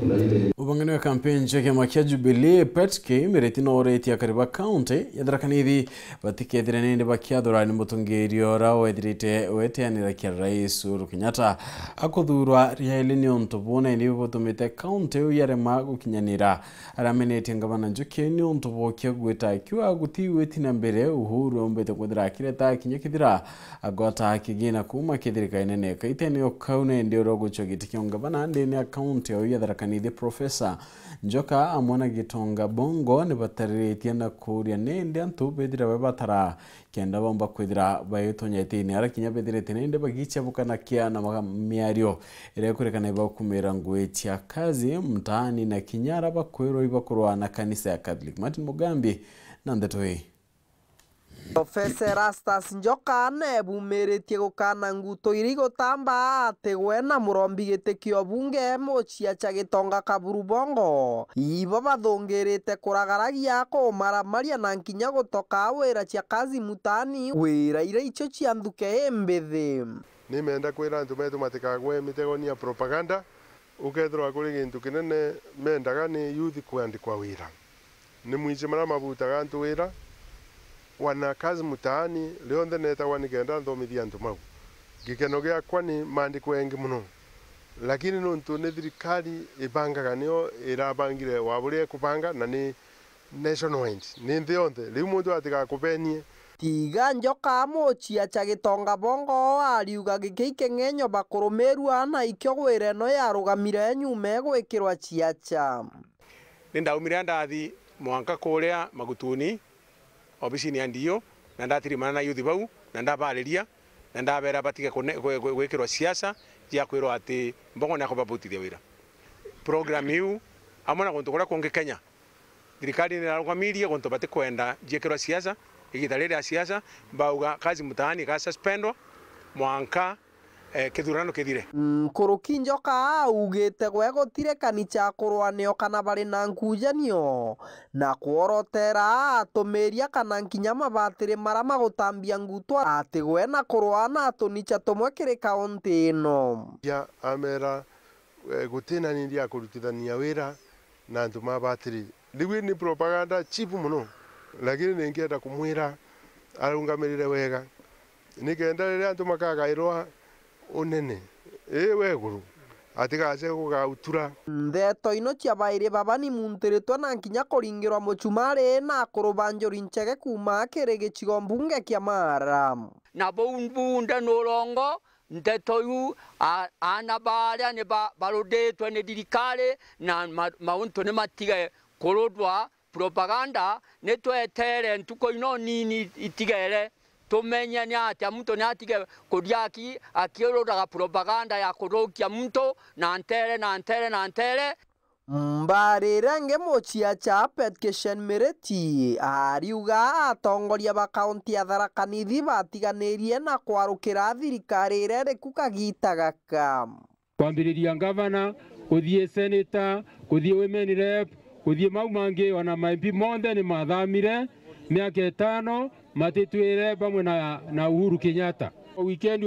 我们那边。mĩng'ano ya kampeni cha kĩama kĩa Jubilee Petke mĩrĩti no ũrĩtia kariba kaunti yatharakanĩithi vatikethĩranĩnĩ vakĩathũrani mũtũngĩri ũra wethirĩte weteanĩra kia rais Uhuru Kenyatta akũthurwa rĩaĩlĩ nĩ ũntũ vũnaĩnĩ vũtũmĩte county ĩyo yarema gukinyanira aramenetie ngavana njũkĩ ni ũntũ vũkia gwĩta akiwa gũtigwĩti na mbere uhuru ombĩte kwethĩra akĩreta akinya kĩthĩra agota akigina kuma kĩthirika inene kaitenĩo kau nĩndĩ ũrogũchio gĩtĩ kĩa ngavana ndĩnĩ akaunti ĩyo yatharakanĩithi profesa njoka amwana gitonga bongo nibatariritie na kuria nindi antu bethira ba batara kenda bomba kwithira baitonyetiini arakinya bethirete nindi bagichebuka kia na miario ira ba kumera ngwe chia kazi mtaani na kinyara bakwirwo ibakurwa na kanisa ya catholic martin mugambi na ndeto Profesa Erastus njoka ebumirĩtie gukana nguto iria igũtamba ati we na mũrombi bunge kĩa ũbunge mũciacha gĩtonga kaburu bongo ibo bathũngĩrĩte maria kũũmaramaria na nkinya gutoka wira cia kazi mutani wĩra ira icio cia nduke imbithi nimenda kwira antu betu matikagwe mitegonia propaganda ukethirwa kuri gintu kinene mendaga ni youth kwandikwa wira ni mwici mara mabutaga antu wira wana kazi mutaani lionthe netawa nikenda nthomithia antu mau gikeno giakwa ni maandiko engi muno lakini nuntu ni thirikari ibangaga nio irabangire waburia ekubanga na ni nationwide ni nthi yonthe riu mundu atigakubenie tiga njoka muchia cha gitonga bongo ariuga gikikeng'enyo bakurumirua ana ikio gwira no ya yarugamire nyume gwikirwa chiacha ndaumire ndathi mwanka kuria magutuni obicini ya ndio na ndatirimana na yuthi bau na ndabariria na ndabera batige gwikirwa siasa ya kwirwo ati mbogo nako babutithia wira program iu amona na guntu kuria kungi kenya thirikari nä rarugamirie gå ntu kwenda njäkä siasa igita rä rä a ciaca mbauga kazi mtaani gacaspendwa mwanka Eh, kithurano kithire Nguruki mm, Njoka augite gwe gutire kanicha kurwanio kana bari na nkujanio na kuorotera atumiria kana nginya mabatiri mara magutambia ngutwa ati gwe na kurwana atunicha tumwe kiri kaunti ino ya amera eh, gutinaniria kurutithania wira na antu mabatiri riu ni propaganda chipu muno lakini ningienda kumwira arungamirire wega nikenda riria antu makagairwa unene iwe guru atigace gugautura ndeto ino cia bairi baba ni muntiritwe na nginya kuringirwa mucumari na kurubanjuri ncege kuma akiri gicigo mbunge kia mara na bumbunde nurongo ndeto yu ana baria ni baruditwe ni thirikari na mauntu ni matige kurudwa propaganda ni twetere ntuko ino nini itigere tumenya ni atia mtu ni atige kudiaki akiurudaga propaganda ya kurukia mtu na ntere na ntere na ntere mbarĩre mũcia cha Petgeshen Mirĩti ariuga atongoria ba kaunti ya Tharaka Nithi batiganĩirie na kwarũkĩra thirikari ĩrĩa ĩrĩkukagitaga kam kwambĩrĩria ngavana gũthiĩ seneta gũthiĩ women rep gũthiĩ mau mangĩ ona maimbi mothe nĩ mathamire miaka itano matitwire bamwe na, na Uhuru Kenyatta weekend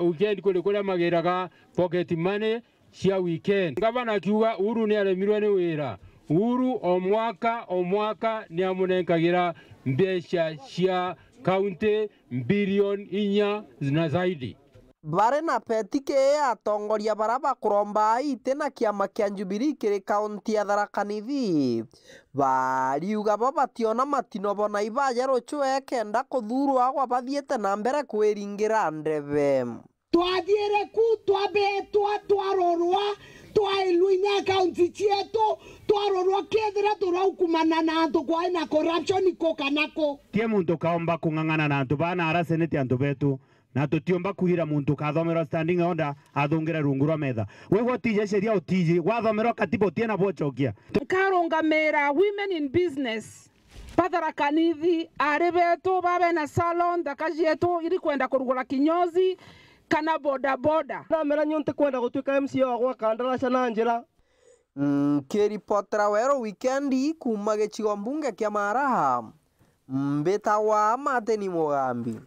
wikendi kule kuria magiraga pocket money cia weekend. Gavana akiuga Uhuru ni aremirwe ni wira Uhuru o mwaka o mwaka nä amunengagä mbeca cia kaunti bilioni inya na zaidi barĩ na petike ya e atongoria bara bakũromba ite na kĩama kĩa Jubilee kĩrĩ kaunti ya Tharaka Nithi bariuga bo bationa matino bona ibaja rũcũe kenda kũthurwo agwa bathiĩte na mbere kwiringira ndebe twathiĩre ku twambĩtwa twarorwa twailwa inya akaunti cietu twarorwa kethira turaukumana na antu kwai na corruption ku kana tie mundu kaomba kung'ang'ana na antu baana arasenete antu betu na tutiomba kuhira mundu kathomero standing order athungire rungu rwa metha weho tije sheria utije wathomero katiba utiena bwochokia nkarungamira women in business pathara kanithi ari betu babe na salon thaka cietu iri kwenda kurugura kinyozi kana bodaboda ramera nyonte kwenda gutuika mc wa kandaraca na njira nkiripotera mm, wero wikendi kuma gicigo mbunge kia maraha mbitawa mateni mugambi